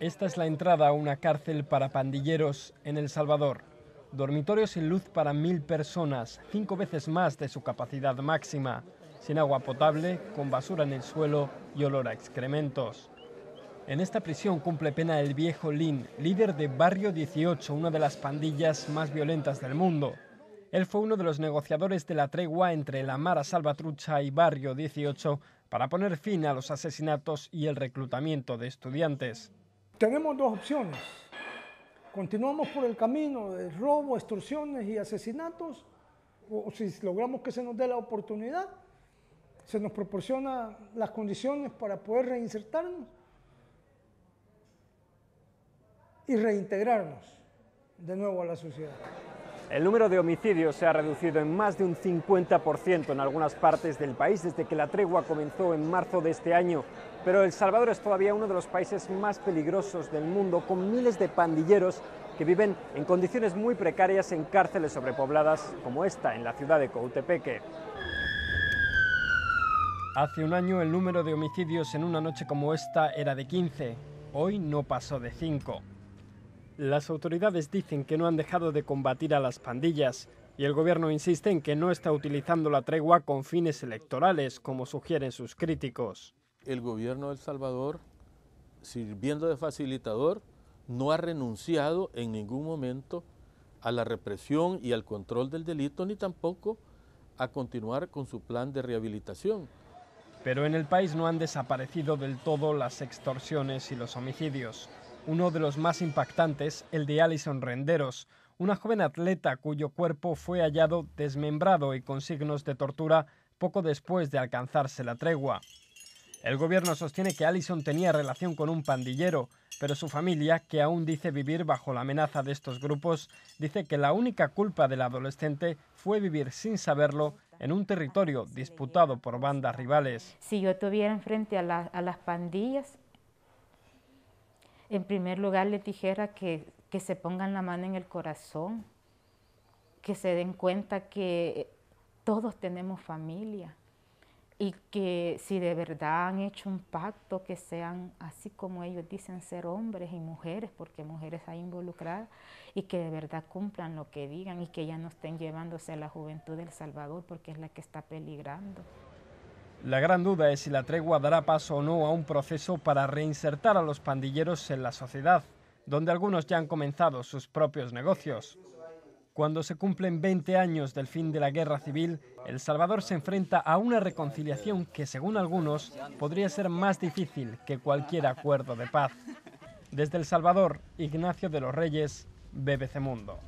Esta es la entrada a una cárcel para pandilleros en El Salvador. Dormitorio sin luz para mil personas, cinco veces más de su capacidad máxima, sin agua potable, con basura en el suelo y olor a excrementos. En esta prisión cumple pena el viejo Lin, líder de Barrio 18, una de las pandillas más violentas del mundo. Él fue uno de los negociadores de la tregua entre la Mara Salvatrucha y Barrio 18 para poner fin a los asesinatos y el reclutamiento de estudiantes. Tenemos dos opciones. Continuamos por el camino de robo, extorsiones y asesinatos, o si logramos que se nos dé la oportunidad, se nos proporciona las condiciones para poder reinsertarnos y reintegrarnos de nuevo a la sociedad. El número de homicidios se ha reducido en más de un 50% en algunas partes del país desde que la tregua comenzó en marzo de este año. Pero El Salvador es todavía uno de los países más peligrosos del mundo, con miles de pandilleros que viven en condiciones muy precarias en cárceles sobrepobladas como esta, en la ciudad de Coutepeque. Hace un año el número de homicidios en una noche como esta era de 15. Hoy no pasó de 5. Las autoridades dicen que no han dejado de combatir a las pandillas y el gobierno insiste en que no está utilizando la tregua con fines electorales, como sugieren sus críticos. El gobierno de El Salvador, sirviendo de facilitador, no ha renunciado en ningún momento a la represión y al control del delito, ni tampoco a continuar con su plan de rehabilitación. Pero en el país no han desaparecido del todo las extorsiones y los homicidios. Uno de los más impactantes, el de Alison Renderos, una joven atleta cuyo cuerpo fue hallado desmembrado y con signos de tortura poco después de alcanzarse la tregua. El gobierno sostiene que Alison tenía relación con un pandillero, pero su familia, que aún dice vivir bajo la amenaza de estos grupos, dice que la única culpa del adolescente fue vivir sin saberlo en un territorio disputado por bandas rivales. Si yo estuviera enfrente a, a las pandillas, en primer lugar, les dijera que, se pongan la mano en el corazón, que se den cuenta que todos tenemos familia y que si de verdad han hecho un pacto, que sean así como ellos dicen ser hombres y mujeres, porque mujeres hay involucradas, y que de verdad cumplan lo que digan y que ya no estén llevándose a la juventud del Salvador, porque es la que está peligrando. La gran duda es si la tregua dará paso o no a un proceso para reinsertar a los pandilleros en la sociedad, donde algunos ya han comenzado sus propios negocios. Cuando se cumplen 20 años del fin de la guerra civil, El Salvador se enfrenta a una reconciliación que, según algunos, podría ser más difícil que cualquier acuerdo de paz. Desde El Salvador, Ignacio de los Reyes, BBC Mundo.